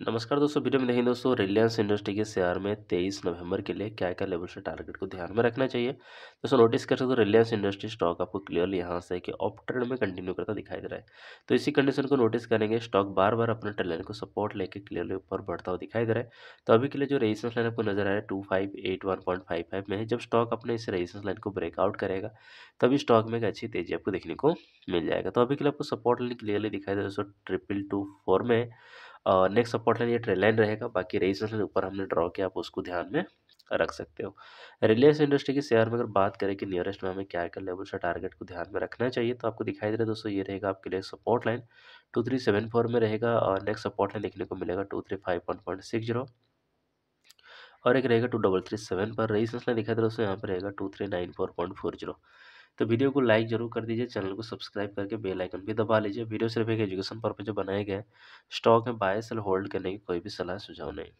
नमस्कार दोस्तों वीडियो में देखें दोस्तों रिलायंस इंडस्ट्री के शेयर में 23 नवंबर के लिए क्या क्या लेवल से टारगेट को ध्यान में रखना चाहिए दोस्तों नोटिस कर सकते हो रिलायंस इंडस्ट्री स्टॉक आपको क्लियरली यहाँ से कि ऑप ट्रेंड में कंटिन्यू करता दिखाई दे रहा है तो इसी कंडीशन को नोटिस करेंगे स्टॉक बार बार अपने ट्रेन को सपोर्ट लेकर क्लियरली ऊपर बढ़ता हुआ दिखाई दे रहा है तो अभी के लिए जो रेजिस्टेंस लाइन आपको नजर आ रहा है two five eight one point five five में है जब स्टॉक अपने इस रेजिस्टेंस लाइन को ब्रेकआउट करेगा तभी स्टॉक में एक अच्छी तेजी आपको देखने को मिल जाएगा तो अभी के लिए आपको सपोर्ट लेने क्लियरली दिखाई दे रहा है दोस्तों ट्रिपल टू फोर में नेक्स्ट सपोर्ट लाइन ये ट्रेन लाइन रहेगा बाकी रेजिस्टेंस लाइन ऊपर हमने ड्रॉ किया आप उसको ध्यान में रख सकते हो रिलायंस इंडस्ट्री के शेयर में अगर बात करें कि नियरेस्ट में हमें क्या क्या लेवल और टारगेट को ध्यान में रखना चाहिए तो आपको दिखाई दे रहा है दोस्तों ये रहेगा आपके लिए support line two three seven four में रहेगा और नेक्स्ट सपोर्ट लाइन देखने को मिलेगा two three five one point six zero और एक रहेगा टू डबल थ्री सेवन पर रेजिस्टेंस लाइन दिखाई दे रहा है दोस्तों यहाँ पर रहेगा two three nine four point four zero तो वीडियो को लाइक जरूर कर दीजिए चैनल को सब्सक्राइब करके बेल आइकन भी दबा लीजिए वीडियो सिर्फ एक एजुकेशन पर्पज बनाया गया है स्टॉक में बाय सेल होल्ड करने की कोई भी सलाह सुझाव नहीं